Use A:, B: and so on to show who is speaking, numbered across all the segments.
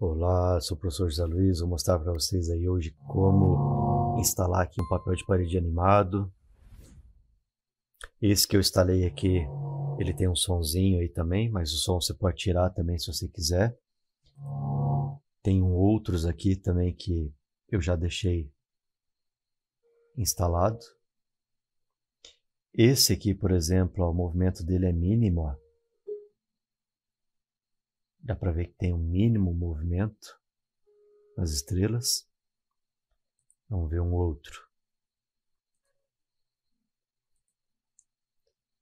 A: Olá, sou o professor José Luiz, vou mostrar para vocês aí hoje como instalar aqui um papel de parede animado. Esse que eu instalei aqui, ele tem um sonzinho aí também, mas o som você pode tirar também se você quiser. Tem outros aqui também que eu já deixei instalado. Esse aqui, por exemplo, ó, o movimento dele é mínimo, ó. Dá para ver que tem um mínimo movimento nas estrelas. Vamos ver um outro.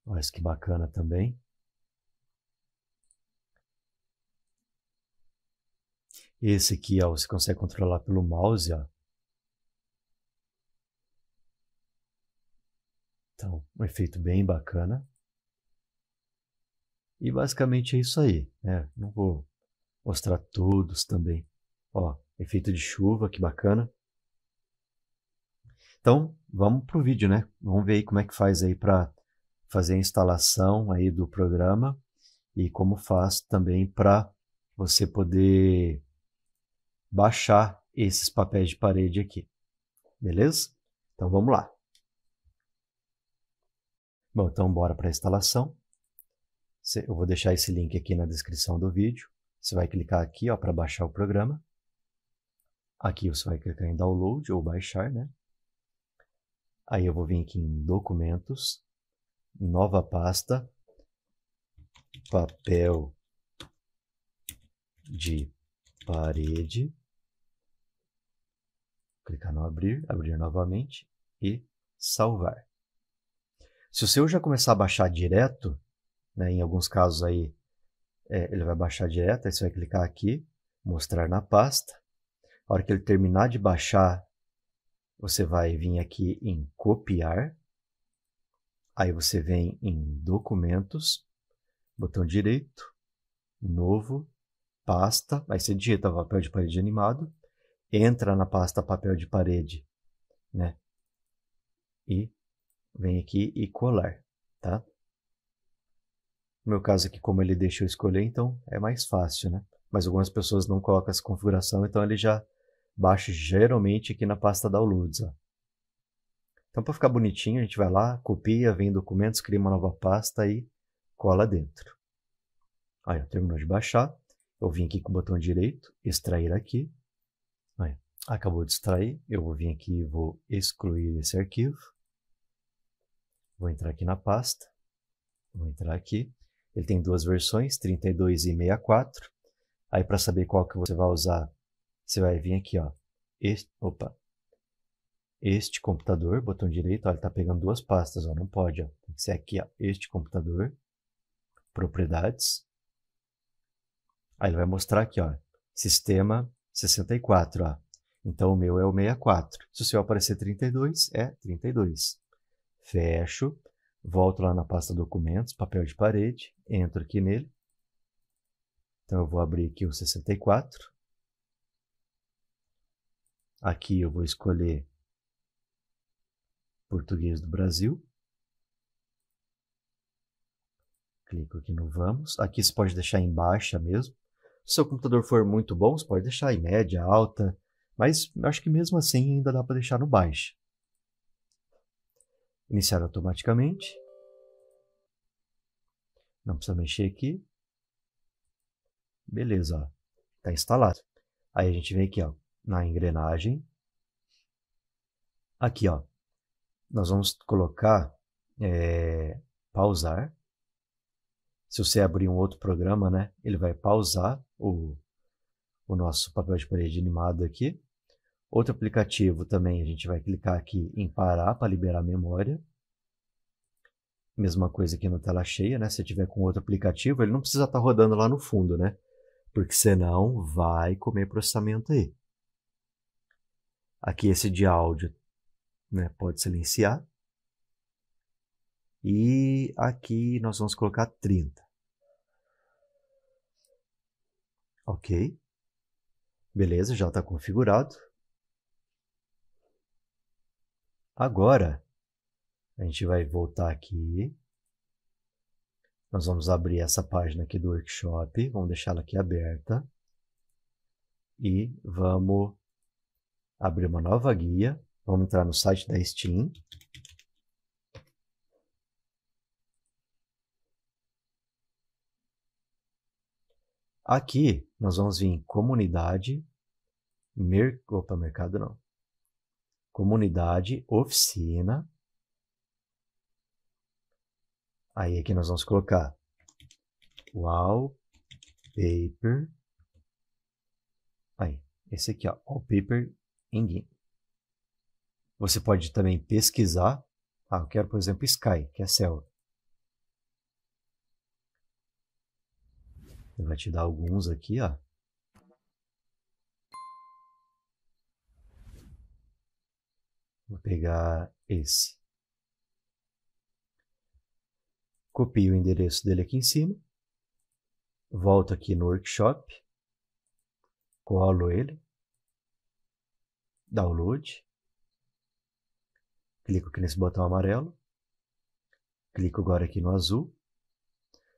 A: Olha que bacana também. Esse aqui, ó, você consegue controlar pelo mouse, ó. Então, um efeito bem bacana. E basicamente é isso aí. Né? Não vou mostrar todos também. Ó, efeito de chuva, que bacana. Então, vamos para o vídeo, né? Vamos ver aí como é que faz aí para fazer a instalação aí do programa e como faz também para você poder baixar esses papéis de parede aqui. Beleza? Então, vamos lá. Bom, então bora para a instalação. Eu vou deixar esse link aqui na descrição do vídeo. Você vai clicar aqui para baixar o programa. Aqui você vai clicar em download ou baixar, né? Aí eu vou vir aqui em documentos, nova pasta, papel de parede. Clicar no abrir, abrir novamente e salvar. Se o seu já começar a baixar direto, né? Em alguns casos aí, é, ele vai baixar direto, aí você vai clicar aqui, mostrar na pasta. A hora que ele terminar de baixar, você vai vir aqui em copiar. Aí você vem em documentos, botão direito, novo, pasta, aí você digita papel de parede animado, entra na pasta papel de parede, né? E vem aqui e colar, tá? No meu caso aqui, como ele deixa eu escolher, então é mais fácil, né? Mas algumas pessoas não colocam essa configuração, então ele já baixa geralmente aqui na pasta Downloads. Ó. Então, para ficar bonitinho, a gente vai lá, copia, vem em documentos, cria uma nova pasta e cola dentro. Aí, terminou de baixar. Eu vim aqui com o botão direito, extrair aqui. Aí, acabou de extrair. Eu vou vir aqui e vou excluir esse arquivo. Vou entrar aqui na pasta. Vou entrar aqui. Ele tem duas versões, 32 e 64. Aí para saber qual que você vai usar, você vai vir aqui, ó. Este, opa. Este computador, botão direito, ó, ele tá pegando duas pastas, ó, não pode, ó. Tem que ser aqui, ó, este computador, propriedades. Aí ele vai mostrar aqui, ó, sistema 64, ó. Então o meu é o 64. Se o seu aparecer 32, é 32. Fecho. Volto lá na pasta documentos, papel de parede, entro aqui nele. Então eu vou abrir aqui o 64. Aqui eu vou escolher português do Brasil. Clico aqui no vamos. Aqui você pode deixar em baixa mesmo. Se o seu computador for muito bom, você pode deixar em média, alta, mas eu acho que mesmo assim ainda dá para deixar no baixo iniciar automaticamente. Não precisa mexer aqui. Beleza, está instalado. Aí a gente vem aqui, ó, na engrenagem. Aqui, ó. Nós vamos colocar é, pausar. Se você abrir um outro programa, né, ele vai pausar o, o nosso papel de parede animado aqui. Outro aplicativo também, a gente vai clicar aqui em parar para liberar a memória. Mesma coisa aqui na tela cheia, né? Se tiver com outro aplicativo, ele não precisa estar tá rodando lá no fundo, né? Porque senão vai comer processamento aí. Aqui esse de áudio, né? Pode silenciar. E aqui nós vamos colocar 30. Ok. Beleza, já está configurado. Agora, a gente vai voltar aqui. Nós vamos abrir essa página aqui do workshop, vamos deixá-la aqui aberta. E vamos abrir uma nova guia. Vamos entrar no site da Steam. Aqui nós vamos vir em comunidade, mer... opa, mercado não comunidade, oficina. Aí aqui nós vamos colocar wallpaper. Aí, esse aqui, ó, wallpaper engine. Você pode também pesquisar. Ah, eu quero, por exemplo, sky, que é céu. Ele vai te dar alguns aqui, ó. pegar esse. Copio o endereço dele aqui em cima. Volto aqui no workshop. Colo ele. Download. Clico aqui nesse botão amarelo. Clico agora aqui no azul.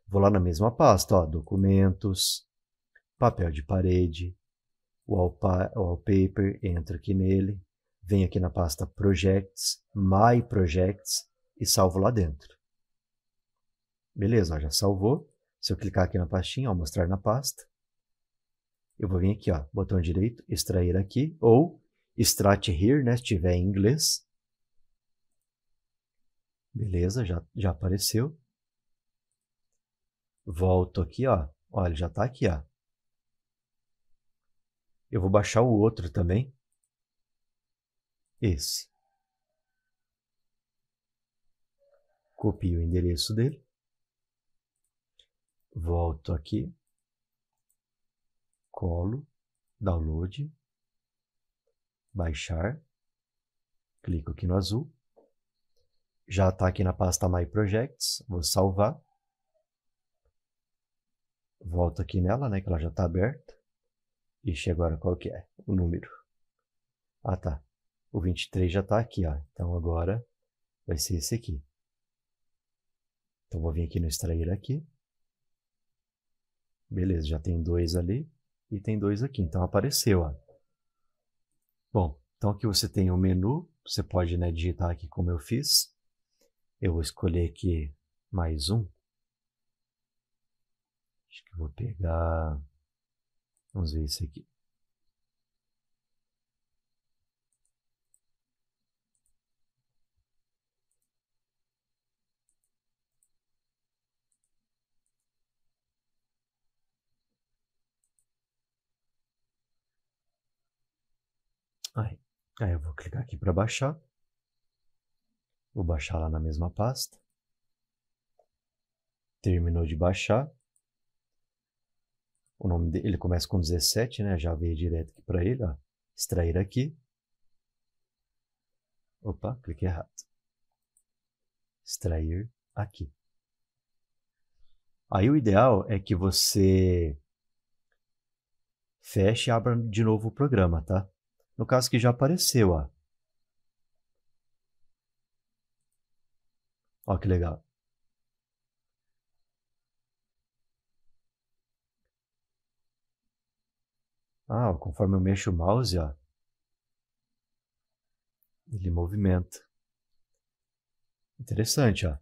A: Vou lá na mesma pasta, ó, documentos, papel de parede, wallpaper, entra aqui nele, venho aqui na pasta Projects, My Projects e salvo lá dentro. Beleza, ó, já salvou. Se eu clicar aqui na pastinha, ó, mostrar na pasta, eu vou vir aqui, ó, botão direito, extrair aqui, ou extract here, né, se tiver em inglês. Beleza, já, já apareceu. Volto aqui, ó. Olha, já está aqui, ó. Eu vou baixar o outro também esse. Copio o endereço dele. Volto aqui. Colo, download, baixar. Clico aqui no azul. Já está aqui na pasta My Projects. Vou salvar. Volto aqui nela, né, que ela já está aberta. Ixi, agora qual que é o número? Ah, tá. O 23 já está aqui, ó. Então agora vai ser esse aqui. Então vou vir aqui no extrair aqui. Beleza, já tem dois ali e tem dois aqui. Então apareceu, ó. Bom, então aqui você tem o um menu. Você pode né, digitar aqui como eu fiz. Eu vou escolher aqui mais um. Acho que vou pegar. Vamos ver esse aqui. Aí, aí eu vou clicar aqui para baixar. Vou baixar lá na mesma pasta. Terminou de baixar. O nome dele ele começa com 17, né? Já veio direto aqui para ele, ó. Extrair aqui. Opa, cliquei errado. Extrair aqui. Aí o ideal é que você feche e abra de novo o programa, tá? No caso que já apareceu, ó. Ó que legal. Ah, conforme eu mexo o mouse, ó, ele movimenta. Interessante, ó.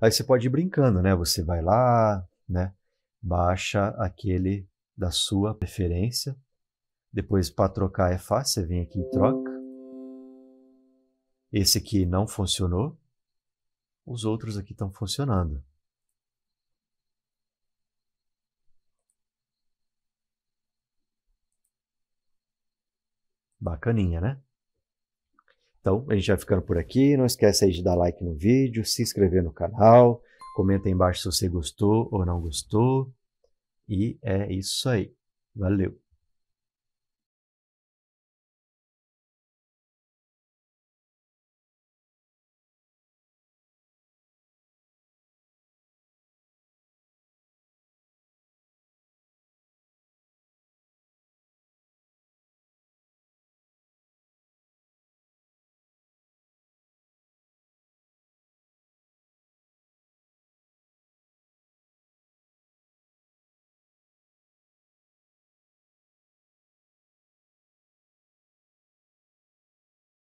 A: Aí você pode ir brincando, né? Você vai lá, né? Baixa aquele da sua preferência, depois, para trocar é fácil, você vem aqui e troca. Esse aqui não funcionou. Os outros aqui estão funcionando. Bacaninha, né? Então, a gente vai ficando por aqui. Não esquece aí de dar like no vídeo, se inscrever no canal, comenta aí embaixo se você gostou ou não gostou. E é isso aí. Valeu!